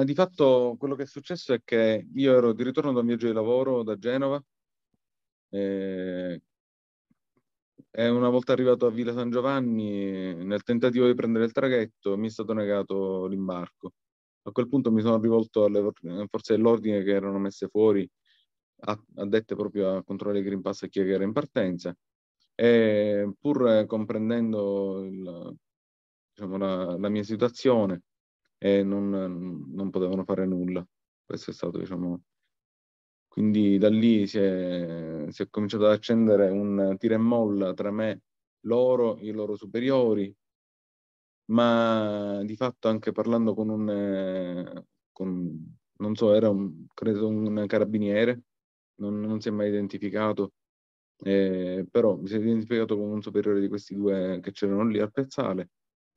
Ah, di fatto quello che è successo è che io ero di ritorno dal un viaggio di lavoro da Genova eh, e, una volta arrivato a Villa San Giovanni, nel tentativo di prendere il traghetto, mi è stato negato l'imbarco. A quel punto mi sono rivolto alle forze dell'ordine che erano messe fuori, addette proprio a controllare i Green Pass e chi era in partenza. E pur comprendendo il, diciamo, la, la mia situazione, e non, non potevano fare nulla. Questo è stato, diciamo... Quindi da lì si è, si è cominciato ad accendere un tira e molla tra me, loro, i loro superiori, ma di fatto anche parlando con un, con, non so, era un, credo un carabiniere, non, non si è mai identificato, eh, però mi si è identificato con un superiore di questi due che c'erano lì al pezzale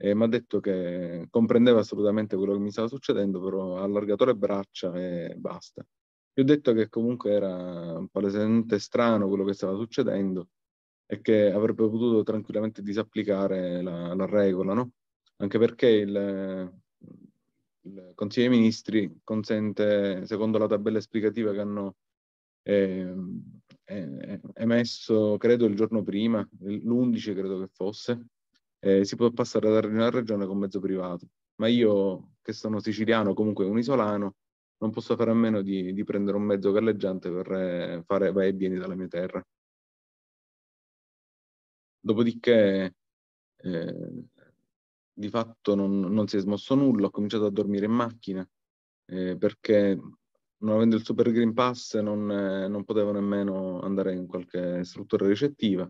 e mi ha detto che comprendeva assolutamente quello che mi stava succedendo, però ha allargato le braccia e basta. Gli ho detto che comunque era palesemente strano quello che stava succedendo e che avrebbe potuto tranquillamente disapplicare la, la regola, no? Anche perché il, il Consiglio dei Ministri consente, secondo la tabella esplicativa che hanno eh, eh, emesso, credo il giorno prima, l'11 credo che fosse, eh, si può passare da regione a regione con mezzo privato. Ma io, che sono siciliano, comunque un isolano, non posso fare a meno di, di prendere un mezzo galleggiante per eh, fare vai e vieni dalla mia terra. Dopodiché, eh, di fatto non, non, si è smosso nulla, ho cominciato a dormire in macchina eh, perché non avendo il Super Green Pass non, eh, non potevo nemmeno andare in qualche struttura ricettiva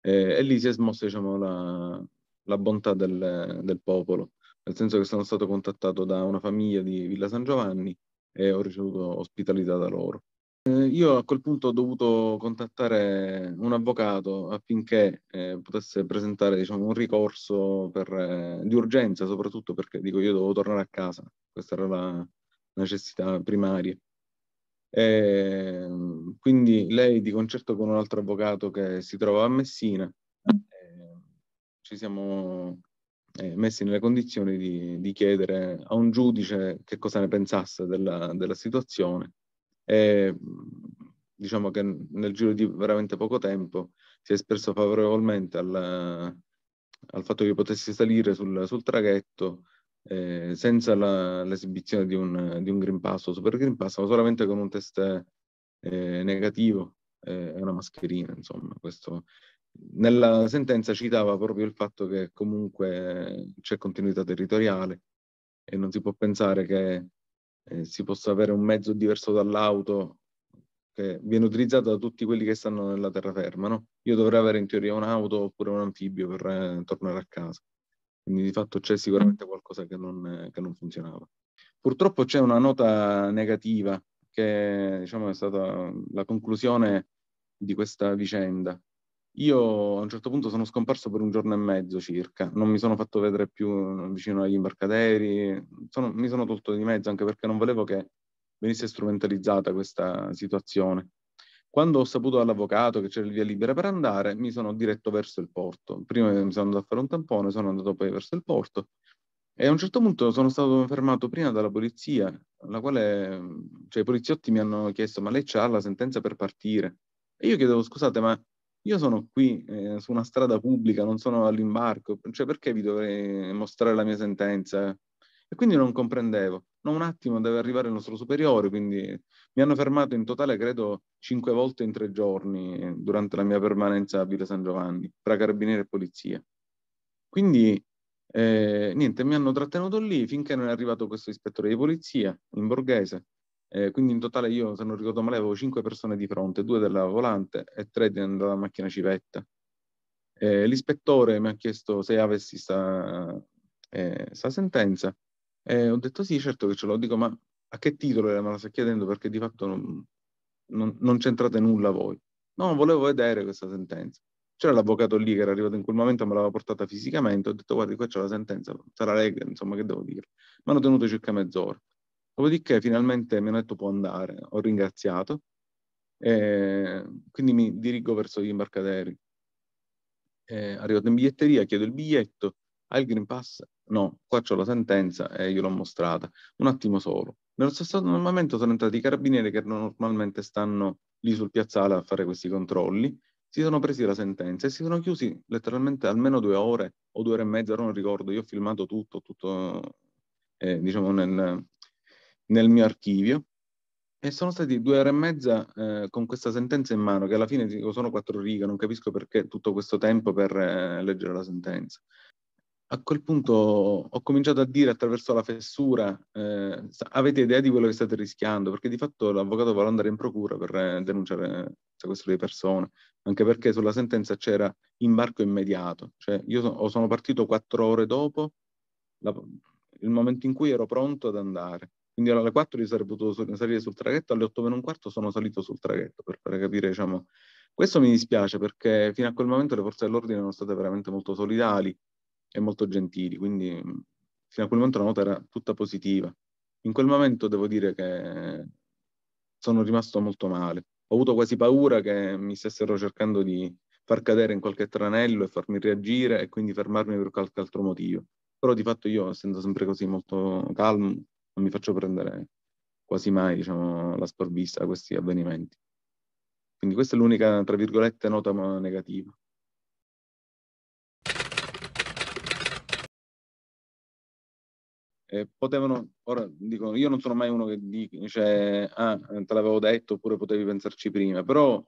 eh, e lì si è smossa diciamo, la, la bontà del, del popolo, nel senso che sono stato contattato da una famiglia di Villa San Giovanni e ho ricevuto ospitalità da loro. Eh, io a quel punto ho dovuto contattare un avvocato affinché eh, potesse presentare diciamo, un ricorso per, eh, di urgenza, soprattutto perché dico io dovevo tornare a casa, questa era la necessità primaria. E, ehm, quindi lei di concerto con un altro avvocato che si trova a Messina ci siamo eh, messi nelle condizioni di, di, chiedere a un giudice che cosa ne pensasse della, della situazione e diciamo che nel giro di veramente poco tempo si è espresso favorevolmente al, al fatto che io potessi salire sul, sul traghetto eh, senza la, l'esibizione di un, di un, Green Pass o Super Green Pass, ma solamente con un test eh, negativo eh, e eh, una mascherina, insomma. Questo nella sentenza citava proprio il fatto che comunque c'è continuità territoriale e non si può pensare che eh, si possa avere un mezzo diverso dall'auto che viene utilizzato da tutti quelli che stanno nella terraferma. No? Io dovrei avere in teoria un'auto oppure un anfibio per eh, tornare a casa. Quindi di fatto c'è sicuramente mm. qualcosa che non, che non funzionava. Purtroppo c'è una nota negativa che diciamo, è stata la conclusione di questa vicenda, io a un certo punto sono scomparso per un giorno e mezzo circa, non mi sono fatto vedere più eh, vicino agli imbarcaderi, sono, mi sono tolto di mezzo anche perché non volevo che venisse strumentalizzata questa situazione. Quando ho saputo dall'avvocato che c'era il via libera per andare, mi sono diretto verso il porto. Prima mi sono andato a fare un tampone, sono andato poi verso il porto e a un certo punto sono stato fermato prima dalla polizia, la quale, cioè i poliziotti mi hanno chiesto ma lei c'ha la sentenza per partire? E io chiedevo scusate ma io sono qui eh, su una strada pubblica, non sono all'imbarco, cioè perché vi dovrei mostrare la mia sentenza? E quindi non comprendevo. No, un attimo deve arrivare il nostro superiore, quindi mi hanno fermato in totale, credo, cinque volte in tre giorni eh, durante la mia permanenza a Villa San Giovanni, tra carabinieri e polizia. Quindi, eh, niente, mi hanno trattenuto lì finché non è arrivato questo ispettore di polizia in borghese, eh, quindi in totale io, se non ricordo male, avevo cinque persone di fronte, due della volante e tre della macchina civetta. Eh, l'ispettore mi ha chiesto se avessi sta, eh, sta sentenza e eh, ho detto sì, certo che ce l'ho. Dico, ma a che titolo me la sta chiedendo? Perché di fatto non, non, non c'entrate nulla voi. No, volevo vedere questa sentenza. C'era l'avvocato lì che era arrivato in quel momento, me l'aveva portata fisicamente, ho detto guardi qua c'è la sentenza, sarà lei insomma che devo dire. Mi hanno tenuto circa mezz'ora. Dopodiché finalmente mi hanno detto può andare, ho ringraziato e quindi mi dirigo verso gli imbarcaderi. E arrivato in biglietteria, chiedo il biglietto, hai il Green Pass? No, qua c'ho la sentenza e io l'ho mostrata, un attimo solo. Nello stesso momento sono entrati i carabinieri che normalmente stanno lì sul piazzale a fare questi controlli, si sono presi la sentenza e si sono chiusi letteralmente almeno due ore o due ore e mezza, non ricordo, io ho filmato tutto, tutto eh, diciamo nel, nel mio archivio e sono stati due ore e mezza eh, con questa sentenza in mano, che alla fine sono quattro righe, non capisco perché tutto questo tempo per eh, leggere la sentenza. A quel punto ho cominciato a dire attraverso la fessura, eh, avete idea di quello che state rischiando? Perché di fatto l'avvocato vuole andare in procura per eh, denunciare eh, sequestro di persone, anche perché sulla sentenza c'era imbarco immediato, cioè io so- sono partito quattro ore dopo la- il momento in cui ero pronto ad andare quindi alle 4 io sarei potuto salire sul traghetto, alle 8 meno un quarto sono salito sul traghetto, per fare capire, diciamo... Questo mi dispiace perché fino a quel momento le forze dell'ordine erano state veramente molto solidali e molto gentili, quindi mm, fino a quel momento la nota era tutta positiva. In quel momento devo dire che sono rimasto molto male. Ho avuto quasi paura che mi stessero cercando di far cadere in qualche tranello e farmi reagire e quindi fermarmi per qualche altro motivo. Però di fatto io, essendo sempre così molto calmo, non mi faccio prendere quasi mai diciamo, la sprovvista a questi avvenimenti. Quindi questa è l'unica, tra virgolette, nota negativa. Eh, potevano, ora dico, io non sono mai uno che dice, ah, te l'avevo detto oppure potevi pensarci prima, però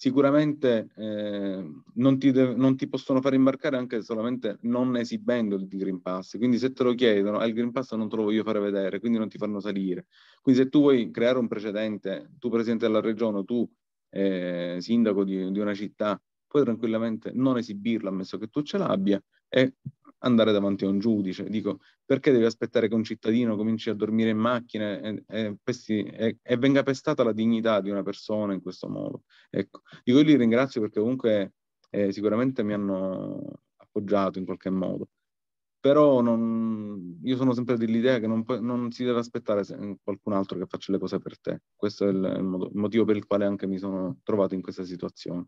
sicuramente eh, non, ti de- non, ti possono far imbarcare anche solamente non esibendo il Green Pass. Quindi se te lo chiedono, eh, il Green Pass non te lo voglio fare vedere, quindi non ti fanno salire. Quindi se tu vuoi creare un precedente, tu Presidente della Regione, tu eh, Sindaco di, di, una città, puoi tranquillamente non esibirlo, ammesso che tu ce l'abbia, e andare davanti a un giudice. Dico, perché devi aspettare che un cittadino cominci a dormire in macchina e, e, pesti, e, e venga pestata la dignità di una persona in questo modo? Ecco, dico, io li ringrazio perché comunque eh, sicuramente mi hanno appoggiato in qualche modo. Però non, io sono sempre dell'idea che non, non, si deve aspettare qualcun altro che faccia le cose per te. Questo è il, il motivo per il quale anche mi sono trovato in questa situazione.